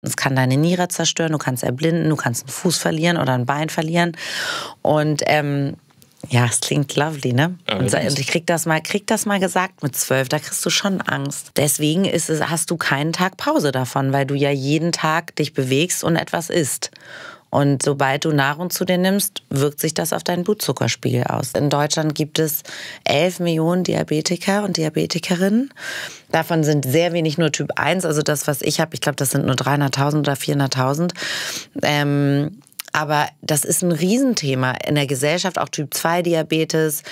Es kann deine Niere zerstören, du kannst erblinden, du kannst einen Fuß verlieren oder ein Bein verlieren. Und ähm, ja, es klingt lovely, ne? Und, und ich krieg das, mal, krieg das mal gesagt mit zwölf, da kriegst du schon Angst. Deswegen ist es, hast du keinen Tag Pause davon, weil du ja jeden Tag dich bewegst und etwas isst. Und sobald du Nahrung zu dir nimmst, wirkt sich das auf deinen Blutzuckerspiegel aus. In Deutschland gibt es 11 Millionen Diabetiker und Diabetikerinnen. Davon sind sehr wenig nur Typ 1, also das, was ich habe. Ich glaube, das sind nur 300.000 oder 400.000. Ähm, aber das ist ein Riesenthema in der Gesellschaft, auch Typ-2-Diabetes,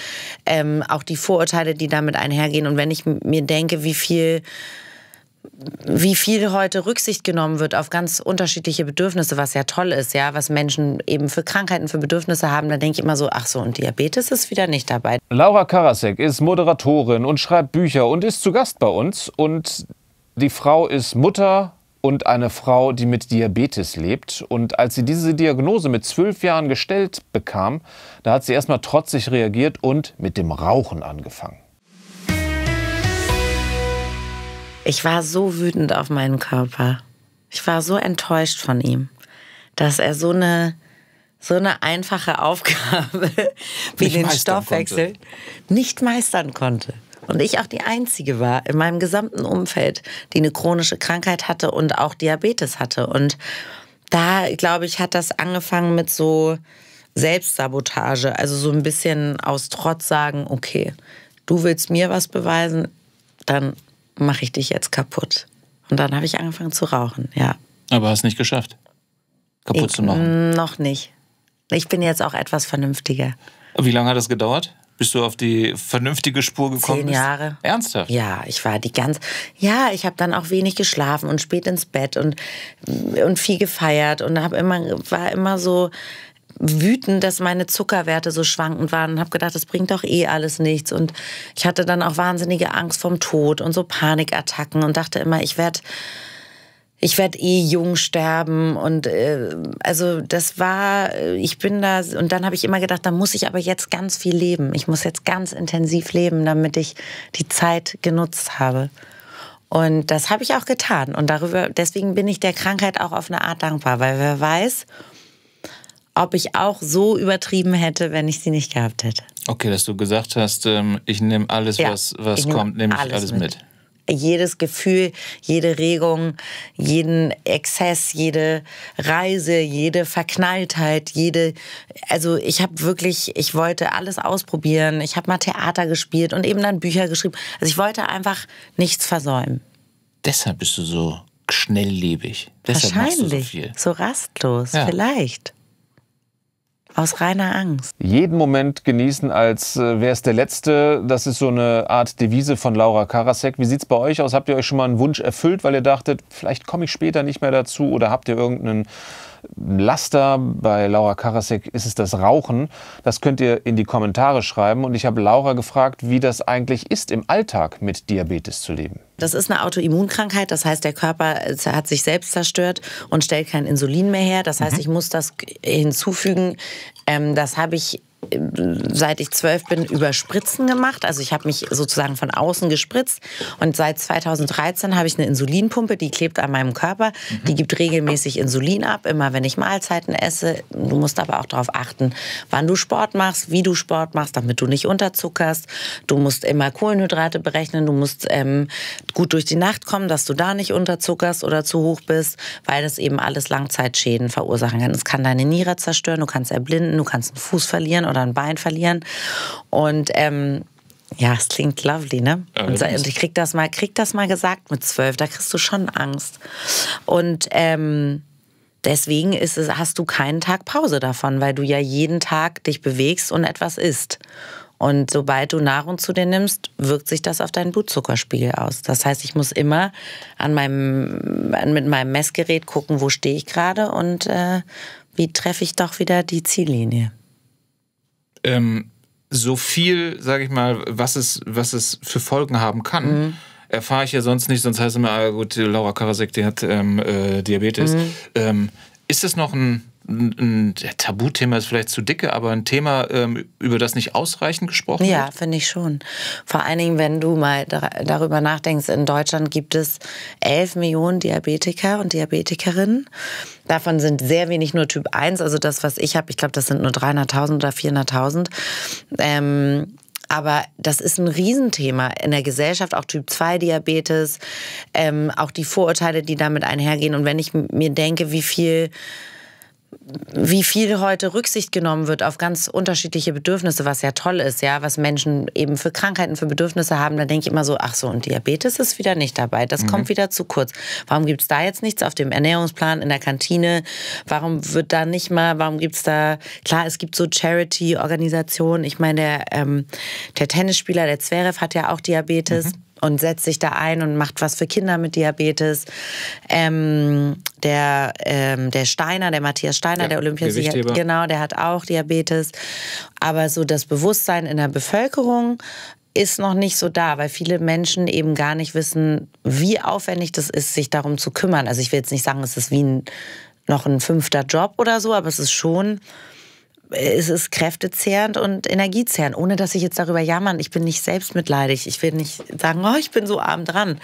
ähm, auch die Vorurteile, die damit einhergehen. Und wenn ich mir denke, wie viel wie viel heute Rücksicht genommen wird auf ganz unterschiedliche Bedürfnisse, was ja toll ist, ja, was Menschen eben für Krankheiten, für Bedürfnisse haben, da denke ich immer so, ach so, und Diabetes ist wieder nicht dabei. Laura Karasek ist Moderatorin und schreibt Bücher und ist zu Gast bei uns und die Frau ist Mutter und eine Frau, die mit Diabetes lebt. Und als sie diese Diagnose mit zwölf Jahren gestellt bekam, da hat sie erstmal trotzig reagiert und mit dem Rauchen angefangen. Ich war so wütend auf meinen Körper. Ich war so enttäuscht von ihm, dass er so eine, so eine einfache Aufgabe wie nicht den Stoffwechsel konnte. nicht meistern konnte. Und ich auch die Einzige war in meinem gesamten Umfeld, die eine chronische Krankheit hatte und auch Diabetes hatte. Und da, glaube ich, hat das angefangen mit so Selbstsabotage. Also so ein bisschen aus Trotz sagen, okay, du willst mir was beweisen, dann mache ich dich jetzt kaputt. Und dann habe ich angefangen zu rauchen, ja. Aber hast nicht geschafft, kaputt ich, zu machen? Mm, noch nicht. Ich bin jetzt auch etwas vernünftiger. Wie lange hat das gedauert? Bist du auf die vernünftige Spur gekommen? Zehn Jahre. Bist? Ernsthaft? Ja, ich war die ganz. Ja, ich habe dann auch wenig geschlafen und spät ins Bett und, und viel gefeiert und hab immer, war immer so wütend, dass meine Zuckerwerte so schwankend waren und habe gedacht, das bringt doch eh alles nichts. Und ich hatte dann auch wahnsinnige Angst vom Tod und so Panikattacken und dachte immer, ich werde ich werd eh jung sterben und äh, also das war, ich bin da und dann habe ich immer gedacht, da muss ich aber jetzt ganz viel leben. Ich muss jetzt ganz intensiv leben, damit ich die Zeit genutzt habe. Und das habe ich auch getan und darüber deswegen bin ich der Krankheit auch auf eine Art dankbar, weil wer weiß, ob ich auch so übertrieben hätte, wenn ich sie nicht gehabt hätte. Okay, dass du gesagt hast, ähm, ich nehme alles, ja, was, was nehm kommt, nehme ich alles, alles mit. mit. Jedes Gefühl, jede Regung, jeden Exzess, jede Reise, jede Verknalltheit, jede. Also ich habe wirklich, ich wollte alles ausprobieren. Ich habe mal Theater gespielt und eben dann Bücher geschrieben. Also ich wollte einfach nichts versäumen. Deshalb bist du so schnelllebig. Deshalb Wahrscheinlich. So, so, rastlos, ja. vielleicht. Aus reiner Angst. Jeden Moment genießen, als äh, wäre es der letzte. Das ist so eine Art Devise von Laura Karasek. Wie sieht es bei euch aus? Habt ihr euch schon mal einen Wunsch erfüllt, weil ihr dachtet, vielleicht komme ich später nicht mehr dazu? Oder habt ihr irgendeinen Laster, bei Laura Karasek ist es das Rauchen. Das könnt ihr in die Kommentare schreiben. Und ich habe Laura gefragt, wie das eigentlich ist, im Alltag mit Diabetes zu leben. Das ist eine Autoimmunkrankheit, das heißt, der Körper äh, hat sich selbst zerstört und stellt kein Insulin mehr her. Das heißt, mhm. ich muss das hinzufügen. Ähm, das habe ich seit ich zwölf bin, über Spritzen gemacht. Also ich habe mich sozusagen von außen gespritzt. Und seit 2013 habe ich eine Insulinpumpe, die klebt an meinem Körper. Die gibt regelmäßig Insulin ab, immer wenn ich Mahlzeiten esse. Du musst aber auch darauf achten, wann du Sport machst, wie du Sport machst, damit du nicht unterzuckerst. Du musst immer Kohlenhydrate berechnen. Du musst ähm, gut durch die Nacht kommen, dass du da nicht unterzuckerst oder zu hoch bist, weil das eben alles Langzeitschäden verursachen kann. Es kann deine Niere zerstören, du kannst erblinden, du kannst einen Fuß verlieren oder ein Bein verlieren. Und ähm, ja, es klingt lovely, ne? Und, und ich krieg das mal, krieg das mal gesagt mit zwölf. Da kriegst du schon Angst. Und ähm, deswegen ist es, hast du keinen Tag Pause davon, weil du ja jeden Tag dich bewegst und etwas isst. Und sobald du Nahrung zu dir nimmst, wirkt sich das auf deinen Blutzuckerspiegel aus. Das heißt, ich muss immer an meinem, mit meinem Messgerät gucken, wo stehe ich gerade und äh, wie treffe ich doch wieder die Ziellinie ähm, so viel, sage ich mal, was es, was es für Folgen haben kann. Mhm erfahre ich ja sonst nicht, sonst heißt es immer, ah, gut, Laura Karasek, die hat ähm, äh, Diabetes. Mhm. Ähm, ist das noch ein ein Tabuthema ist vielleicht zu dicke, aber ein Thema, ähm, über das nicht ausreichend gesprochen ja, wird? Ja, finde ich schon. Vor allen Dingen, wenn du mal darüber nachdenkst, in Deutschland gibt es 11 Millionen Diabetiker und Diabetikerinnen. Davon sind sehr wenig nur Typ 1, also das, was ich habe. Ich glaube, das sind nur 300.000 oder 400.000. Ähm, aber das ist ein Riesenthema in der Gesellschaft, auch Typ-2-Diabetes, ähm, auch die Vorurteile, die damit einhergehen. Und wenn ich mir denke, wie viel wie viel heute Rücksicht genommen wird auf ganz unterschiedliche Bedürfnisse, was ja toll ist, ja, was Menschen eben für Krankheiten, für Bedürfnisse haben, da denke ich immer so, ach so, und Diabetes ist wieder nicht dabei, das mhm. kommt wieder zu kurz. Warum gibt es da jetzt nichts auf dem Ernährungsplan in der Kantine? Warum wird da nicht mal, warum gibt es da, klar, es gibt so Charity-Organisationen, ich meine, der, ähm, der Tennisspieler, der Zverev hat ja auch Diabetes. Mhm und setzt sich da ein und macht was für Kinder mit Diabetes. Ähm, der, ähm, der Steiner, der Matthias Steiner, ja, der Olympiasieger, genau, der hat auch Diabetes. Aber so das Bewusstsein in der Bevölkerung ist noch nicht so da, weil viele Menschen eben gar nicht wissen, wie aufwendig das ist, sich darum zu kümmern. Also ich will jetzt nicht sagen, es ist wie ein, noch ein fünfter Job oder so, aber es ist schon es ist kräftezehrend und energiezehrend, ohne dass ich jetzt darüber jammern. Ich bin nicht selbstmitleidig. Ich will nicht sagen, oh, ich bin so arm dran.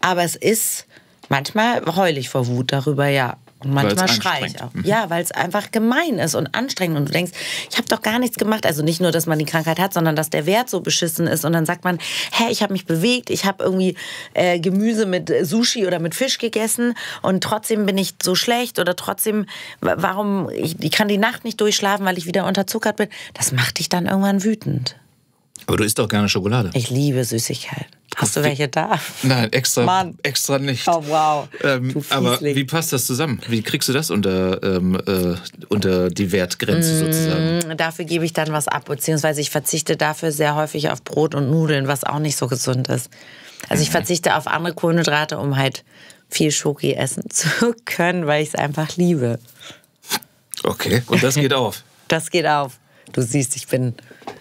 Aber es ist manchmal heul ich vor Wut darüber, ja. Und manchmal schreie ich auch. Mhm. Ja, weil es einfach gemein ist und anstrengend. Und du denkst, ich habe doch gar nichts gemacht. Also nicht nur, dass man die Krankheit hat, sondern dass der Wert so beschissen ist. Und dann sagt man, hä, ich habe mich bewegt, ich habe irgendwie äh, Gemüse mit äh, Sushi oder mit Fisch gegessen und trotzdem bin ich so schlecht oder trotzdem, warum, ich, ich kann die Nacht nicht durchschlafen, weil ich wieder unterzuckert bin. Das macht dich dann irgendwann wütend. Aber du isst doch gerne Schokolade. Ich liebe Süßigkeiten. Hast du welche da? Nein, extra, Mann. extra nicht. Oh, wow. Ähm, aber wie passt das zusammen? Wie kriegst du das unter, ähm, äh, unter die Wertgrenze mm, sozusagen? dafür gebe ich dann was ab, beziehungsweise ich verzichte dafür sehr häufig auf Brot und Nudeln, was auch nicht so gesund ist. Also ich mhm. verzichte auf andere Kohlenhydrate, um halt viel Schoki essen zu können, weil ich es einfach liebe. Okay, und das geht auf. Das geht auf. Du siehst, ich bin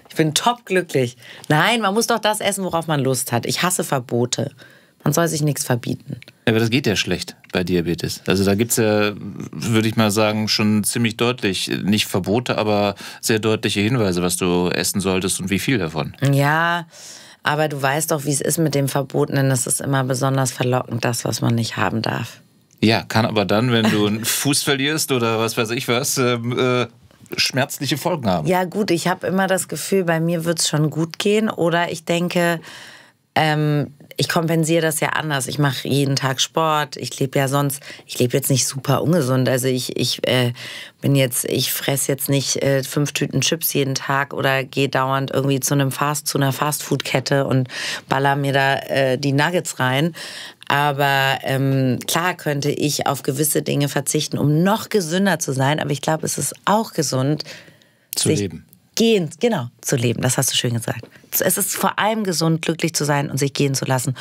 ich bin top glücklich. Nein, man muss doch das essen, worauf man Lust hat. Ich hasse Verbote. Man soll sich nichts verbieten. Aber das geht ja schlecht bei Diabetes. Also da gibt es ja, würde ich mal sagen, schon ziemlich deutlich, nicht Verbote, aber sehr deutliche Hinweise, was du essen solltest und wie viel davon. Ja, aber du weißt doch, wie es ist mit dem Verbotenen. Es ist immer besonders verlockend, das, was man nicht haben darf. Ja, kann aber dann, wenn du einen Fuß verlierst oder was weiß ich was, ähm, äh, schmerzliche Folgen haben. Ja gut, ich habe immer das Gefühl, bei mir wird es schon gut gehen oder ich denke, ähm, ich kompensiere das ja anders. Ich mache jeden Tag Sport. Ich lebe ja sonst, ich lebe jetzt nicht super ungesund. Also ich, ich äh, bin jetzt, ich fresse jetzt nicht äh, fünf Tüten Chips jeden Tag oder gehe dauernd irgendwie zu einem Fast, zu einer Fastfood-Kette und baller mir da äh, die Nuggets rein. Aber ähm, klar könnte ich auf gewisse Dinge verzichten, um noch gesünder zu sein. Aber ich glaube, es ist auch gesund, zu leben. Gehen, genau, zu leben. Das hast du schön gesagt es ist vor allem gesund, glücklich zu sein und sich gehen zu lassen.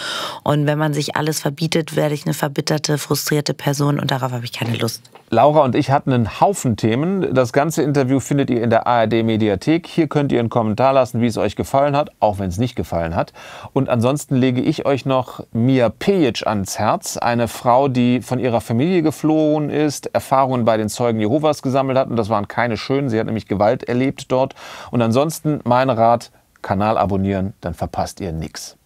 Und wenn man sich alles verbietet, werde ich eine verbitterte, frustrierte Person und darauf habe ich keine Lust. Laura und ich hatten einen Haufen Themen. Das ganze Interview findet ihr in der ARD Mediathek. Hier könnt ihr einen Kommentar lassen, wie es euch gefallen hat, auch wenn es nicht gefallen hat. Und ansonsten lege ich euch noch Mia Pejic ans Herz, eine Frau, die von ihrer Familie geflohen ist, Erfahrungen bei den Zeugen Jehovas gesammelt hat und das waren keine schönen. Sie hat nämlich Gewalt erlebt dort. Und ansonsten mein Rat, Kanal abonnieren, dann verpasst ihr nichts.